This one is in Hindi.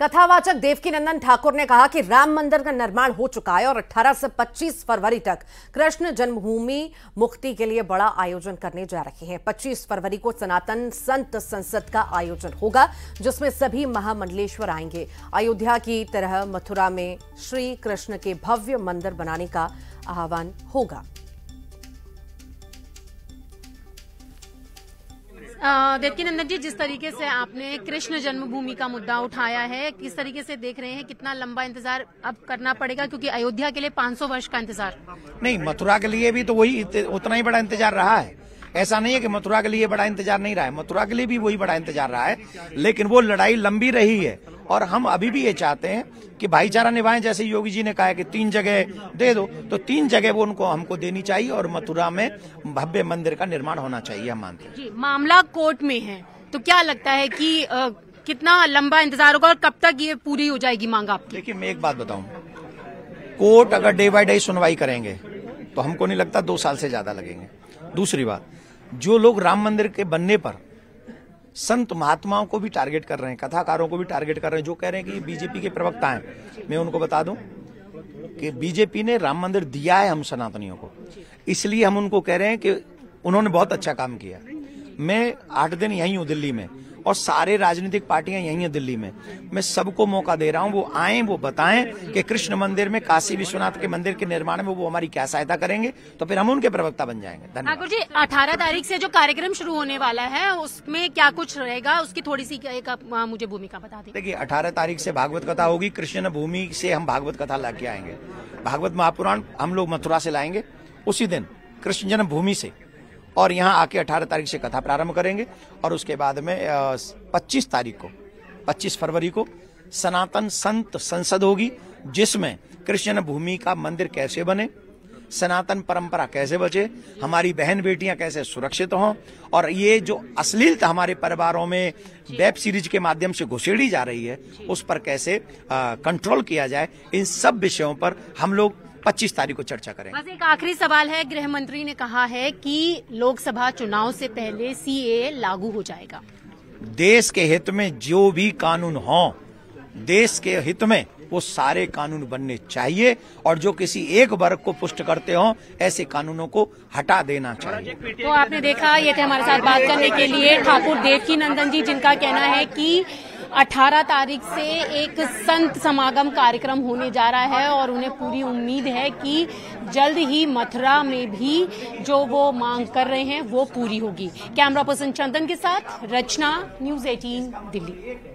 कथावाचक देवकी नंदन ठाकुर ने कहा कि राम मंदिर का निर्माण हो चुका है और 18 से 25 फरवरी तक कृष्ण जन्मभूमि मुक्ति के लिए बड़ा आयोजन करने जा रहे हैं 25 फरवरी को सनातन संत संसद का आयोजन होगा जिसमें सभी महामंडलेश्वर आएंगे अयोध्या की तरह मथुरा में श्री कृष्ण के भव्य मंदिर बनाने का आह्वान होगा देवकी नंदन जी जिस तरीके से आपने कृष्ण जन्मभूमि का मुद्दा उठाया है किस तरीके से देख रहे हैं कितना लंबा इंतजार अब करना पड़ेगा क्योंकि अयोध्या के लिए 500 वर्ष का इंतजार नहीं मथुरा के लिए भी तो वही उतना ही बड़ा इंतजार रहा है ऐसा नहीं है कि मथुरा के लिए बड़ा इंतजार नहीं रहा है मथुरा के लिए भी वही बड़ा इंतजार रहा है लेकिन वो लड़ाई लंबी रही है और हम अभी भी ये चाहते हैं कि भाईचारा निभाएं जैसे योगी जी ने कहा कि तीन जगह दे दो तो तीन जगह वो उनको हमको देनी चाहिए और मथुरा में भव्य मंदिर का निर्माण होना चाहिए हम मानते हैं मामला कोर्ट में है तो क्या लगता है कि कितना लंबा इंतजार होगा और कब तक ये पूरी हो जाएगी मांग आप देखिए मैं एक बात बताऊ कोर्ट अगर डे बाय डे सुनवाई करेंगे तो हमको नहीं लगता दो साल से ज्यादा लगेंगे दूसरी बात जो लोग राम मंदिर के बनने पर संत महात्माओं को भी टारगेट कर रहे हैं कथाकारों को भी टारगेट कर रहे हैं जो कह रहे हैं कि बीजेपी के प्रवक्ता हैं मैं उनको बता दूं कि बीजेपी ने राम मंदिर दिया है हम सनातनियों को इसलिए हम उनको कह रहे हैं कि उन्होंने बहुत अच्छा काम किया मैं आठ दिन यहीं हूँ दिल्ली में और सारे राजनीतिक पार्टियां यही है दिल्ली में मैं सबको मौका दे रहा हूं वो आए वो बताएं कि कृष्ण मंदिर में काशी विश्वनाथ के मंदिर के निर्माण में वो हमारी क्या सहायता करेंगे तो फिर हम उनके प्रवक्ता बन जाएंगे ठाकुर जी अठारह तारीख से जो कार्यक्रम शुरू होने वाला है उसमें क्या कुछ रहेगा उसकी थोड़ी सी एक मुझे भूमिका बता दी देखिए अठारह तारीख से भागवत कथा होगी कृष्ण भूमि से हम भागवत कथा ला के आएंगे भागवत महापुराण हम लोग मथुरा से लाएंगे उसी दिन कृष्ण जन्मभूमि से और यहाँ आके 18 तारीख से कथा प्रारंभ करेंगे और उसके बाद में 25 तारीख को 25 फरवरी को सनातन संत संसद होगी जिसमें कृष्ण भूमि का मंदिर कैसे बने सनातन परंपरा कैसे बचे हमारी बहन बेटियां कैसे सुरक्षित हों और ये जो अश्लीलता हमारे परिवारों में वेब सीरीज के माध्यम से घुसेड़ी जा रही है उस पर कैसे आ, कंट्रोल किया जाए इन सब विषयों पर हम लोग 25 तारीख को चर्चा करेंगे बस एक आखिरी सवाल है गृह मंत्री ने कहा है कि लोकसभा चुनाव से पहले सीए लागू हो जाएगा देश के हित में जो भी कानून हो देश के हित में वो सारे कानून बनने चाहिए और जो किसी एक वर्ग को पुष्ट करते हो ऐसे कानूनों को हटा देना चाहिए तो आपने देखा ये थे हमारे साथ बात करने के लिए ठाकुर देवकी नंदन जी जिनका कहना है की 18 तारीख से एक संत समागम कार्यक्रम होने जा रहा है और उन्हें पूरी उम्मीद है कि जल्द ही मथुरा में भी जो वो मांग कर रहे हैं वो पूरी होगी कैमरा पर्सन चंदन के साथ रचना न्यूज 18 दिल्ली